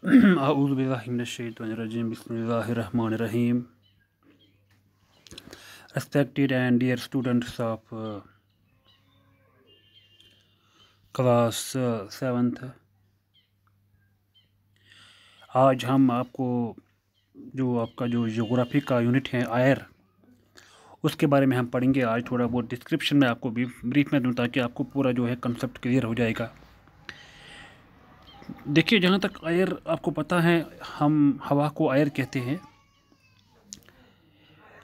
Bismillahirrahmanirrahim. बिस्मिल्लाहिर्रहमानिर्रहीम and and dear students of class uh, uh आज हम आपको जो आपका जो जोग्राफ़ी का यूनिट है आयर उसके बारे में हम पढ़ेंगे आज थोड़ा बहुत डिस्क्रिप्शन में आपको ब्रीफ में दूँ ताकि आपको पूरा जो है कंसेप्ट क्लियर हो जाएगा देखिए जहाँ तक एयर आपको पता है हम हवा को एयर कहते हैं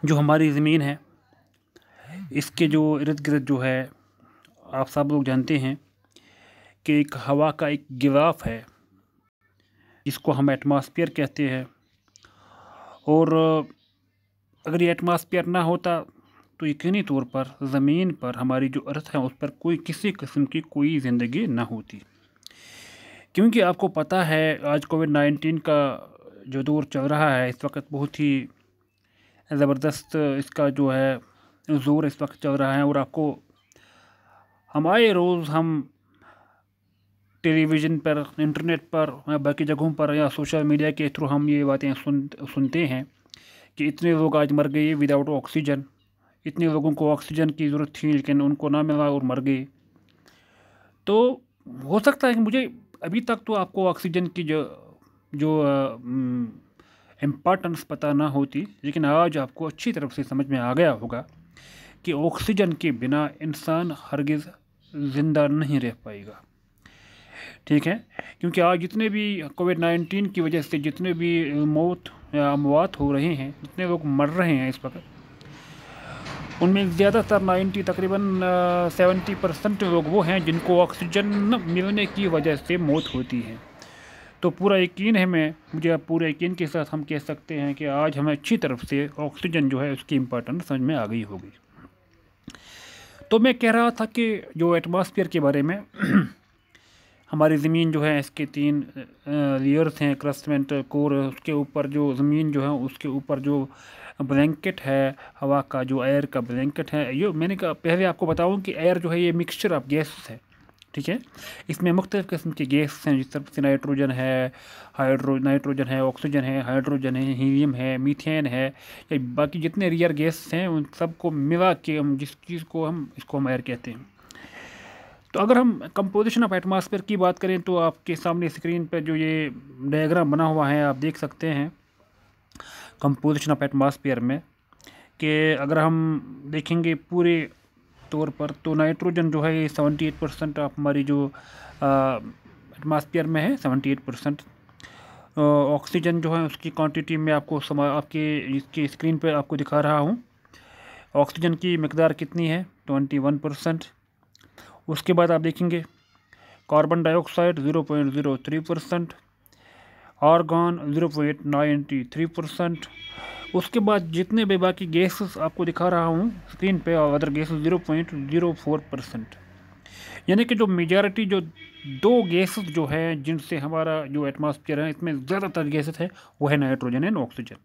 जो हमारी ज़मीन है इसके जो इर्द गिर्द जो है आप सब लोग जानते हैं कि एक हवा का एक गिराफ है इसको हम एटमॉस्फेयर कहते हैं और अगर ये एटमॉस्फेयर ना होता तो यकीनी तौर पर ज़मीन पर हमारी जो अर्थ है उस पर कोई किसी किस्म की कोई ज़िंदगी ना होती क्योंकि आपको पता है आज कोविड नाइन्टीन का जो दौर चल रहा है इस वक्त बहुत ही ज़बरदस्त इसका जो है जोर इस वक्त चल रहा है और आपको हमारे रोज़ हम टेलीविज़न पर इंटरनेट पर या बाकी जगहों पर या सोशल मीडिया के थ्रू हम ये बातें सुन सुनते हैं कि इतने लोग आज मर गए विदाउट ऑक्सीजन इतने लोगों को ऑक्सीजन की ज़रूरत थी लेकिन उनको ना मिला और मर गए तो हो सकता है कि मुझे अभी तक तो आपको ऑक्सीजन की जो जो इम्पॉर्टेंस पता ना होती लेकिन आज आपको अच्छी तरफ से समझ में आ गया होगा कि ऑक्सीजन के बिना इंसान हरगिज़ ज़िंदा नहीं रह पाएगा ठीक है क्योंकि आज जितने भी कोविड नाइन्टीन की वजह से जितने भी मौत या अमवात हो रहे हैं जितने लोग मर रहे हैं इस वक्त उनमें ज़्यादातर 90 तकरीबन 70 परसेंट लोग वो हैं जिनको ऑक्सीजन मिलने की वजह से मौत होती है तो पूरा यकीन है मैं मुझे पूरे यकीन के साथ हम कह सकते हैं कि आज हमें अच्छी तरफ से ऑक्सीजन जो है उसकी इम्पोर्टेंस समझ में आ गई होगी तो मैं कह रहा था कि जो एटमॉस्फेयर के बारे में हमारी ज़मीन जो है इसके तीन लेयर्स हैं क्रस्टमेंट कोर उसके ऊपर जो ज़मीन जो है उसके ऊपर जो ब्लैंकेट है हवा का जो एयर का ब्लैंकेट है ये मैंने कहा पहले आपको बताऊँ कि एयर जो है ये मिक्सचर ऑफ गैस है ठीक है इसमें मुख्तलिफ़ किस्म के गैस हैं जिस तरह से नाइट्रोजन है हाइड्रो नाइट्रोजन है ऑक्सीजन है हाइड्रोजन है हीलियम है मीथेन है या बाकी जितने रियर गैस हैं उन सबको मिला के हम जिस चीज़ को हम इसको हम एयर कहते हैं तो अगर हम कंपोजिशन ऑफ एटमॉस्फेयर की बात करें तो आपके सामने स्क्रीन पर जो ये डायग्राम बना हुआ है आप देख सकते हैं कंपोजिशन ऑफ एटमॉस्फेयर में कि अगर हम देखेंगे पूरे तौर पर तो नाइट्रोजन जो है सेवेंटी एट परसेंट ऑफ हमारी जो एटमॉस्फेयर में है सेवेंटी एट परसेंट ऑक्सीजन जो है उसकी क्वांटिटी में आपको समा आपके इसके स्क्रीन पर आपको दिखा रहा हूँ ऑक्सीजन की मकदार कितनी है ट्वेंटी वन परसेंट उसके बाद आप देखेंगे carbon dioxide zero point zero three percent argon three percent उसके बाद जितने भी बाकी गैसेस आपको दिखा रहा हूँ स्क्रीन पे और अदर गैसेस फोर परसेंट यानी कि जो मेजॉरिटी जो दो गैसेस जो हैं जिनसे हमारा जो एटमॉस्फेयर है इसमें ज़्यादातर गैसेस है वो है नाइट्रोजन एंड ऑक्सीजन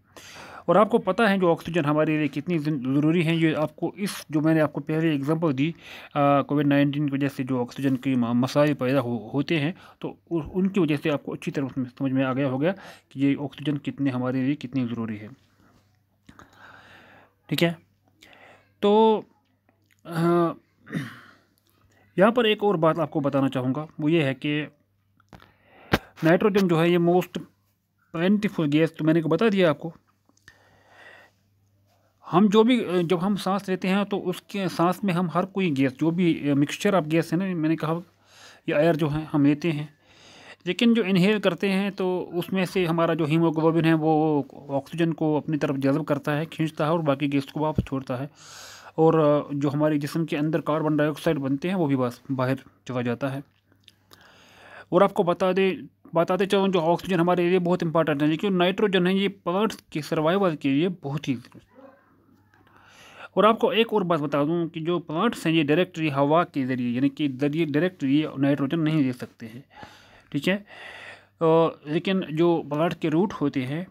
और आपको पता है जो ऑक्सीजन हमारे लिए कितनी ज़रूरी है ये आपको इस जो मैंने आपको पहले एग्जांपल दी कोविड नाइन्टीन की वजह से जो ऑक्सीजन की मसाइल पैदा हो, होते हैं तो उनकी वजह से आपको अच्छी तरह समझ में आ गया हो गया कि ये ऑक्सीजन कितने हमारे लिए कितनी ज़रूरी है ठीक है तो यहाँ पर एक और बात आपको बताना चाहूँगा वो ये है कि नाइट्रोजन जो है ये मोस्ट पेंटिफुल गैस तो मैंने को बता दिया आपको हम जो भी जब हम सांस लेते हैं तो उसके सांस में हम हर कोई गैस जो भी मिक्सचर ऑफ गैस है ना मैंने कहा ये एयर जो है हम लेते हैं लेकिन जो इनहेल करते हैं तो उसमें से हमारा जो हीमोग्लोबिन है वो ऑक्सीजन को अपनी तरफ जज्ब करता है खींचता है और बाकी गैस को वापस छोड़ता है और जो हमारे जिसम के अंदर कार्बन डाइऑक्साइड बनते हैं वो भी बस बाहर चला जाता है और आपको बता दें बताते चलूँ जो ऑक्सीजन हमारे लिए बहुत इंपॉर्टेंट है लेकिन नाइट्रोजन है ये प्लांट्स के सर्वाइवल के लिए बहुत ही और आपको एक और बात बता दूँ कि जो प्लांट्स हैं ये डायरेक्टली हवा के ज़रिए यानी कि जरिए डायरेक्ट ये नाइट्रोजन नहीं दे सकते हैं ठीक है और लेकिन जो प्लांट के रूट होते हैं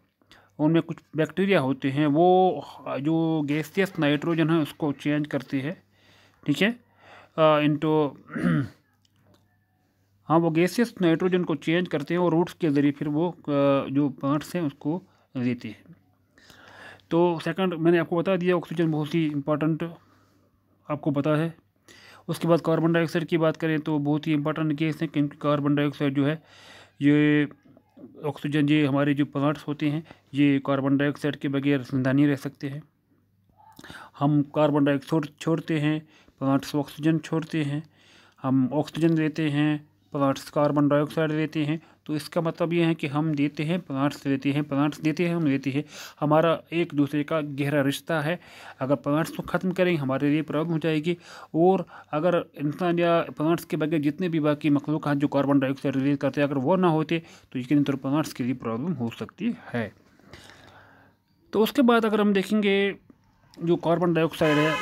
उनमें कुछ बैक्टीरिया होते हैं वो जो गैसियस नाइट्रोजन है उसको चेंज करते हैं ठीक है तो हाँ वो गैसियस नाइट्रोजन को चेंज करते हैं और रूट्स के ज़रिए फिर वो जो प्लांट्स हैं उसको देते हैं तो सेकंड मैंने आपको बता दिया ऑक्सीजन बहुत ही इम्पॉर्टेंट आपको पता है उसके बाद कार्बन डाइऑक्साइड की बात करें तो बहुत ही इंपॉर्टेंट केस है क्योंकि कार्बन डाइऑक्साइड जो है ये ऑक्सीजन ये हमारे जो प्लांट्स होते हैं ये कार्बन डाइऑक्साइड के बगैर जिंदा नहीं रह सकते हैं हम कार्बन डाइऑक्साइड छोड़ते हैं प्लांट्स ऑक्सीजन छोड़ते हैं हम ऑक्सीजन लेते हैं प्लांट्स कार्बन डाइऑक्साइड लेते हैं तो इसका मतलब ये है कि हम देते हैं प्लांट्स देते हैं प्लांट्स देते हैं हम देते हैं हमारा एक दूसरे का गहरा रिश्ता है अगर प्लांट्स को तो ख़त्म करेंगे हमारे लिए प्रॉब्लम हो जाएगी और अगर इंसान या प्लांट्स के बगैर जितने भी बाकी मखलूक जो कार्बन डाइऑक्साइड रिलीज करते हैं अगर वो ना होते तो यकीन तौर प्लांट्स के लिए प्रॉब्लम हो सकती है तो उसके बाद अगर हम देखेंगे जो कार्बन डाइऑक्साइड है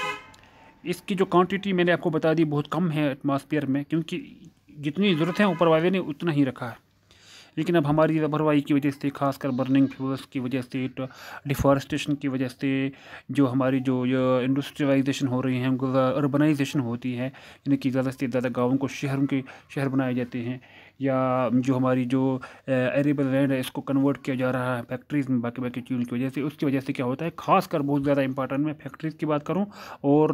इसकी जो क्वांटिटी मैंने आपको बता दी बहुत कम है एटमॉस्फेयर में क्योंकि जितनी ज़रूरत है ऊपर वाले ने उतना ही रखा है लेकिन अब हमारी लापरवाही की वजह से खासकर बर्निंग फ्यूल्स की वजह से डिफॉरेस्टेशन की वजह से जो हमारी जो इंडस्ट्रियलाइजेशन हो रही है अर्बनाइजेशन होती है यानी कि ज़्यादा से ज़्यादा गाँव को शहरों के शहर बनाए जाते हैं या जो हमारी जो एरेबल लैंड है इसको कन्वर्ट किया जा रहा है फैक्ट्रीज़ में बाकी बाकी चीज़ों की वजह से उसकी वजह से क्या होता है खासकर बहुत ज़्यादा इंपॉर्टेंट मैं फैक्ट्रीज़ की बात करूँ और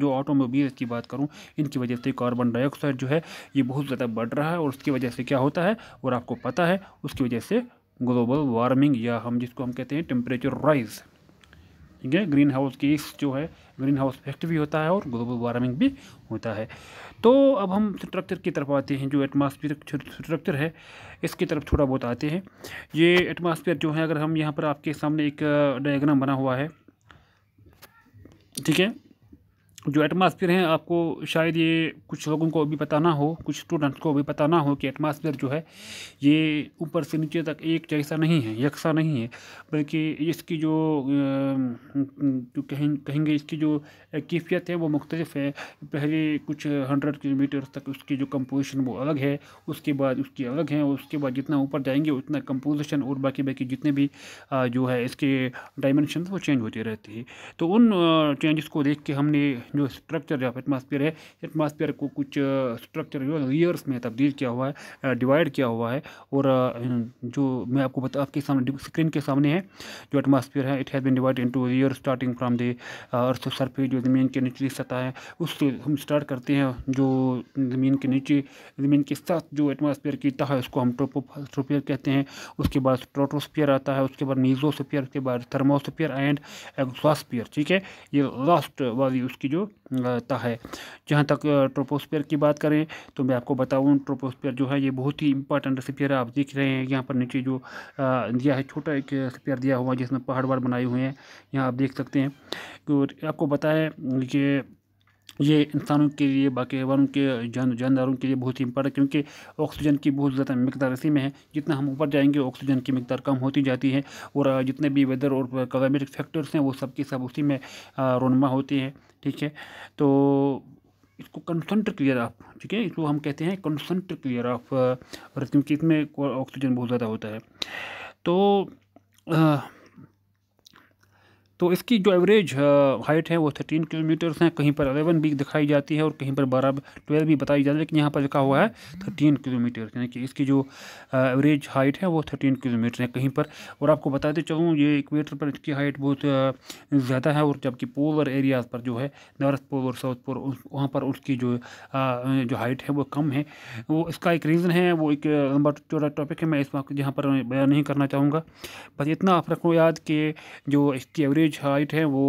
जो ऑटोमोबील की बात करूँ इनकी वजह से कार्बन डाइऑक्साइड जो है ये बहुत ज़्यादा बढ़ रहा है और उसकी वजह से क्या होता है और आपको पता है उसकी वजह से ग्लोबल वार्मिंग या हम जिसको हम कहते हैं टेम्परेचर राइज़ ठीक है ग्रीन हाउस केस जो है ग्रीन हाउस इफेक्ट भी होता है और ग्लोबल वार्मिंग भी होता है तो अब हम स्ट्रक्चर की तरफ आते हैं जो एटमासफियर स्ट्रक्चर है इसकी तरफ थोड़ा बहुत आते हैं ये एटमॉस्फेयर जो है अगर हम यहाँ पर आपके सामने एक डायग्राम बना हुआ है ठीक है जो एटमॉस्फेयर है आपको शायद ये कुछ लोगों को अभी पता ना हो कुछ स्टूडेंट्स को अभी पता ना हो कि एटमॉस्फेयर जो है ये ऊपर से नीचे तक एक जैसा नहीं है यकसा नहीं है बल्कि इसकी जो जो कहें कहेंगे इसकी जो कैफियत है वो मुख्तलिफ है पहले कुछ हंड्रेड किलोमीटर तक उसकी जो कंपोजिशन वो अलग है उसके बाद उसकी अलग है और उसके बाद जितना ऊपर जाएंगे उतना कंपोजिशन और बाकी बाकी जितने भी जो है इसके डायमेंशन वो चेंज होते रहते हैं तो उन चेंजेस को देख के हमने जो स्ट्रक्चर ऑफ एटमासफियर है एटमासफियर को कुछ स्ट्रक्चर जो लेयर्स में तब्दील किया हुआ है डिवाइड किया हुआ है और जो मैं आपको बता आपके सामने स्क्रीन के सामने है जो एटमासफियर है it has been divide into layer starting from the earth surface जो ज़मीन के निचली सतह है उससे हम स्टार्ट करते हैं जो ज़मीन के नीचे ज़मीन के साथ जो एटमासफियर की तह है उसको हम ट्रोपोस्फेयर कहते हैं उसके बाद स्ट्रोटोस्फेयर आता है उसके बाद नीजोसफियर उसके बाद थर्मोसफियर एंड एग्जॉसफियर ठीक है ये लास्ट वाली उसकी जो करता है जहाँ तक ट्रोपोस्पियर की बात करें तो मैं आपको बताऊँ ट्रोपोस्पेयर जो है ये बहुत ही इंपॉर्टेंट स्पेयर है आप देख रहे हैं यहाँ पर नीचे जो दिया है छोटा एक स्पेयर दिया हुआ है जिसमें पहाड़ वहाड़ बनाए हुए हैं यहाँ आप देख सकते हैं और आपको बताया कि ये इंसानों के लिए बाकी हवानों के जान जानदारों के लिए बहुत ही इंपॉर्टेंट क्योंकि ऑक्सीजन की बहुत ज़्यादा मकदार इसी में है जितना हम ऊपर जाएंगे ऑक्सीजन की मकदार कम होती जाती है और जितने भी वेदर और क्लाइमेटिक फैक्टर्स हैं वो सब के सब उसी में रोनमा होती है ठीक है तो इसको कंसंट क्लियर ऑफ ठीक है इसको हम कहते हैं कंसंट क्लियर ऑफ और क्योंकि इसमें ऑक्सीजन बहुत ज़्यादा होता है तो आ, तो इसकी जो एवरेज हाइट है वो थर्टीन किलोमीटर्स हैं कहीं पर अलेवन भी दिखाई जाती है और कहीं पर बारह ट्वेल्व भी बताई जाती है लेकिन यहाँ पर लिखा हुआ है थर्टीन किलोमीटर यानी कि इसकी जो एवरेज हाइट है वो थर्टीन किलोमीटर है कहीं पर और आपको बताते चलूँ ये इक्वेटर पर इसकी हाइट बहुत ज़्यादा है और जबकि पोलर एरियाज़ पर जो है नॉर्थ पोल और साउथ पोल वहाँ पर उसकी जो जो हाइट है वो कम है वो इसका एक रीज़न है वो एक लंबा चौड़ा टॉपिक है मैं इस वक्त यहाँ पर बयान नहीं करना चाहूँगा बस इतना आप रखो याद कि जो इसकी एवरेज एवरेज हाइट है वो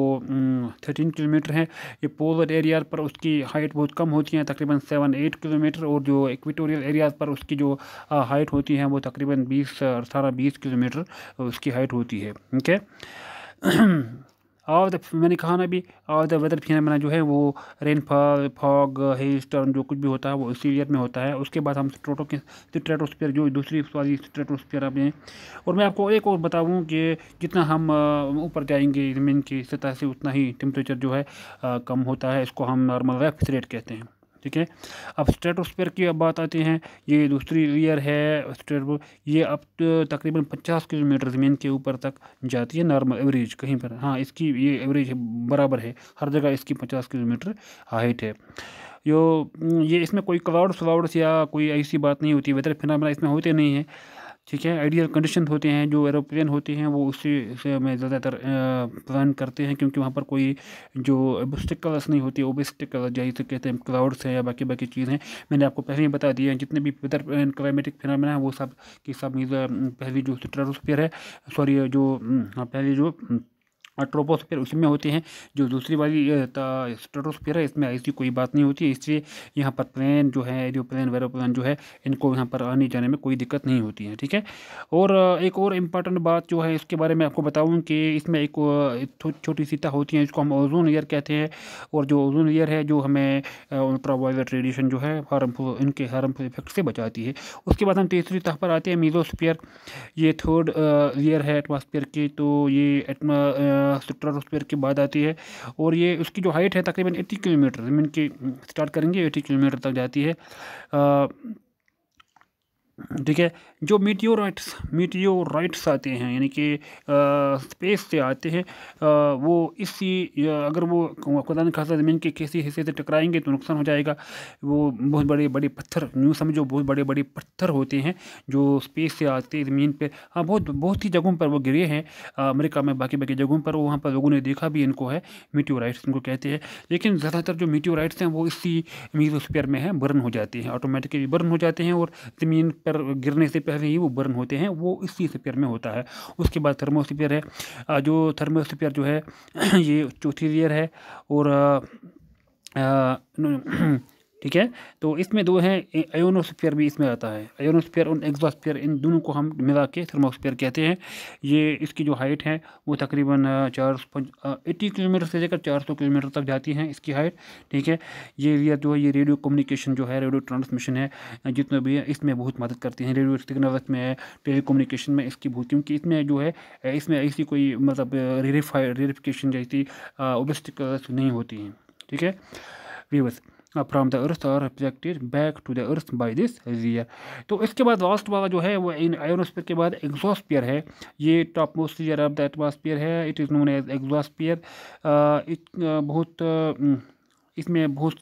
थर्टीन किलोमीटर है ये पोलर एरिया पर उसकी हाइट बहुत कम होती है तकरीबन सेवन एट किलोमीटर और जो इक्विटोरियल एरियाज़ पर उसकी जो हाइट होती है वो तकरीबन बीस अठारह बीस किलोमीटर उसकी हाइट होती है ठीक है और द मैंने कहा ना भी और द वेदर फिनमिना जो है वो रेनफॉल फॉग हेज स्टर्म जो कुछ भी होता है वो इसी ईयर में होता है उसके बाद हम स्ट्रोटो के स्ट्रेटोस्फीयर जो दूसरी वाली स्ट्रेटोस्फीयर आप हैं और मैं आपको एक और बताऊँ कि जितना हम ऊपर जाएंगे ज़मीन की सतह से उतना ही टेम्परेचर जो है कम होता है इसको हम नॉर्मल रेफ्रिजरेट कहते हैं ठीक है अब स्ट्रेटोस्फेयर की अब बात आती है ये दूसरी लेयर है स्ट्रेटो ये अब तकरीबन पचास किलोमीटर ज़मीन के ऊपर तक जाती है नॉर्मल एवरेज कहीं पर हाँ इसकी ये एवरेज बराबर है हर जगह इसकी पचास किलोमीटर हाइट है जो ये इसमें कोई क्लाउड्स व्लाउड्स या कोई ऐसी बात नहीं होती वेदर फिनमिना इसमें होते नहीं है ठीक है आइडियल कंडीशन होते हैं जो एरोप्लेन होते हैं वो उसी से में ज़्यादातर प्लान करते हैं क्योंकि वहाँ पर कोई जो कलर्स नहीं होती कलर जैसे कहते हैं क्लाउड्स हैं या बाकी बाकी चीज़ें मैंने आपको पहले ही बता दिया है जितने भी वेदर एंड क्लाइमेटिक फिनमिन है वो सब की सब पहली जो ट्रेटोस्फियर है सॉरी जो हम्म, हाँ, पहली जो हम्म, ट्रोपोस्फेयर उसमें होते हैं जो दूसरी वाली स्ट्रेटोस्फेयर है इसमें ऐसी कोई बात नहीं होती इसलिए यहाँ पर प्लेन जो है एरोप्लेन वेरोप्लेन जो है इनको यहाँ पर आने जाने में कोई दिक्कत नहीं होती है ठीक है और एक और इम्पॉर्टेंट बात जो है इसके बारे में आपको बताऊँ कि इसमें एक छोटी सीता होती है जिसको हम ओजोन ईयर कहते हैं और जो ओजोन ईयर है जो हमें अल्ट्रावायलेट रेडिएशन जो है हार्मफुल इनके हार्मफुल इफेक्ट से बचाती है उसके बाद हम तीसरी तह पर आते हैं मीजोस्फीयर ये थर्ड ईयर है एटमॉस्फेयर की तो ये एटमा सिट्रा स्पेयर के बाद आती है और ये उसकी जो हाइट है तकरीबन एट्टी किलोमीटर जमीन की स्टार्ट करेंगे एट्टी किलोमीटर तक जाती है ठीक है जो मीटियोराइट्स मीटियोराइट्स आते हैं यानी कि स्पेस से आते हैं वो इसी अगर वो खुदा खासा ज़मीन के किसी हिस्से से टकराएंगे तो नुकसान हो जाएगा वो बहुत बड़े बड़े पत्थर यूँ समझो बहुत बड़े बड़े पत्थर होते हैं जो स्पेस से आते हैं ज़मीन पर हाँ बहुत बहुत ही जगहों पर वो गिरे हैं अमेरिका में बाकी बाकी जगहों पर वहाँ पर लोगों ने देखा भी इनको है मीटियोराइट्स इनको कहते हैं लेकिन ज़्यादातर जो मीटियोराइट्स हैं वो इसी मीजोस्पेयर में है बर्न हो जाती हैं ऑटोमेटिकली बर्न हो जाते हैं और ज़मीन पर गिरने से पहले ही वो बर्न होते हैं वो इसी स्पेयर में होता है उसके बाद थर्मोस्पेयर है जो थर्मोस्पेयर जो है ये चौथी लेयर है और ठीक है तो इसमें दो हैं आयोनोस्फीयर भी इसमें आता है आयोनोस्फीयर और एग्जोस्फीयर इन दोनों को हम मिला के थर्मोस्फीयर कहते हैं ये इसकी जो हाइट है वो तकरीबन चार एट्टी किलोमीटर से लेकर चार सौ किलोमीटर तक जाती है इसकी हाइट ठीक है ये जो है ये रेडियो कम्युनिकेशन जो है रेडियो ट्रांसमिशन है जितना भी है इसमें बहुत मदद करती हैं रेडियो सिग्नल में टेली कम्युनिकेशन में इसकी बहुत क्योंकि इसमें जो है इसमें ऐसी कोई मतलब रेरीफाई रेरिफिकेशन जैसी ओबिस्टिकल्स नहीं होती हैं ठीक है viewers from the earth are reflected back to the earth by this जियर तो इसके बाद लास्ट वाला जो है वो इन आयोनोस्पियर के बाद एग्जॉस्पियर है ये top most layer of the atmosphere है it is known as exosphere बहुत इसमें बहुत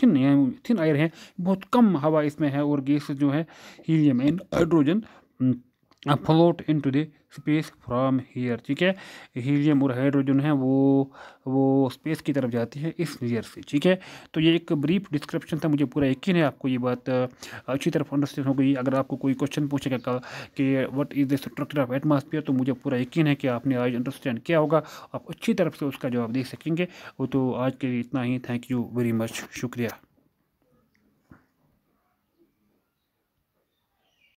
थिन है थिन आयर है बहुत कम हवा इसमें है और गैस जो है helium and hydrogen float into the space from here ठीक है हीलियम और हाइड्रोजन है वो वो स्पेस की तरफ जाती है इस नीयर से ठीक है तो ये एक ब्रीफ डिस्क्रिप्शन था मुझे पूरा यकीन है आपको ये बात अच्छी तरफ अंडरस्टैंड हो गई अगर आपको कोई क्वेश्चन पूछेगा कि what is the structure of atmosphere तो मुझे पूरा यकीन है कि आपने आज अंडरस्टैंड किया होगा आप अच्छी तरफ से उसका जवाब दे सकेंगे वो तो आज के लिए इतना ही थैंक यू वेरी मच शुक्रिया